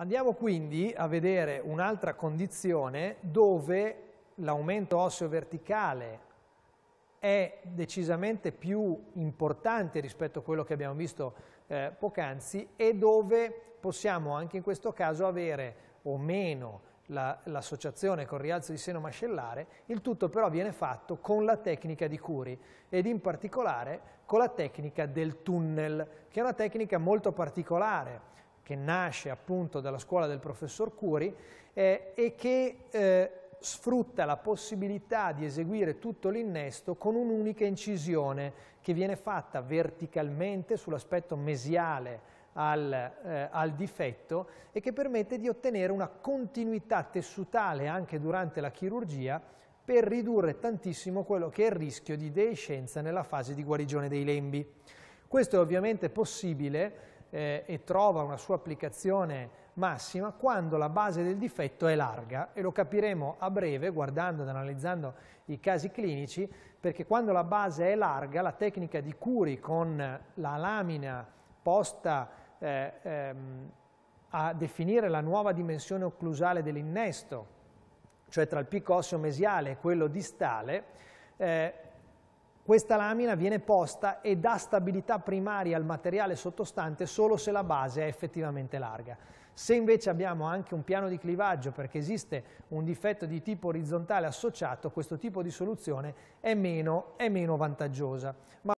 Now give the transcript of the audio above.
Andiamo quindi a vedere un'altra condizione dove l'aumento osseo verticale è decisamente più importante rispetto a quello che abbiamo visto eh, poc'anzi e dove possiamo anche in questo caso avere o meno l'associazione la, con rialzo di seno mascellare, il tutto però viene fatto con la tecnica di Curi ed in particolare con la tecnica del tunnel, che è una tecnica molto particolare che nasce appunto dalla scuola del professor Curi eh, e che eh, sfrutta la possibilità di eseguire tutto l'innesto con un'unica incisione che viene fatta verticalmente sull'aspetto mesiale al, eh, al, difetto e che permette di ottenere una continuità tessutale anche durante la chirurgia per ridurre tantissimo quello che è il rischio di deiscenza nella fase di guarigione dei lembi. Questo è ovviamente possibile eh, e trova una sua applicazione massima quando la base del difetto è larga e lo capiremo a breve guardando ed analizzando i casi clinici perché quando la base è larga la tecnica di curi con la lamina posta eh, ehm, a definire la nuova dimensione occlusale dell'innesto cioè tra il picco osseo mesiale e quello distale eh, questa lamina viene posta e dà stabilità primaria al materiale sottostante solo se la base è effettivamente larga. Se invece abbiamo anche un piano di clivaggio perché esiste un difetto di tipo orizzontale associato, questo tipo di soluzione è meno, è meno vantaggiosa. Ma